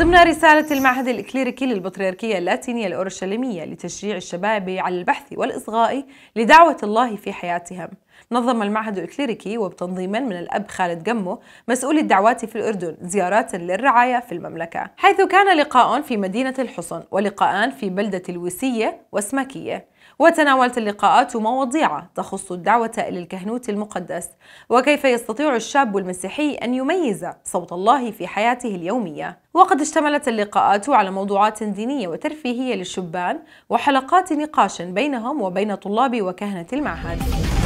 ضمن رسالة المعهد الإكليريكي للبطريركية اللاتينية الأورشليمية لتشجيع الشباب على البحث والإصغاء لدعوة الله في حياتهم نظم المعهد الكليريكي وبتنظيم من الأب خالد جمو مسؤول الدعوات في الأردن زيارات للرعاية في المملكة حيث كان لقاء في مدينة الحصن ولقاءان في بلدة الوسية واسماكية وتناولت اللقاءات مواضيع تخص الدعوة إلى الكهنوت المقدس وكيف يستطيع الشاب المسيحي أن يميز صوت الله في حياته اليومية وقد اشتملت اللقاءات على موضوعات دينية وترفيهية للشبان وحلقات نقاش بينهم وبين طلاب وكهنة المعهد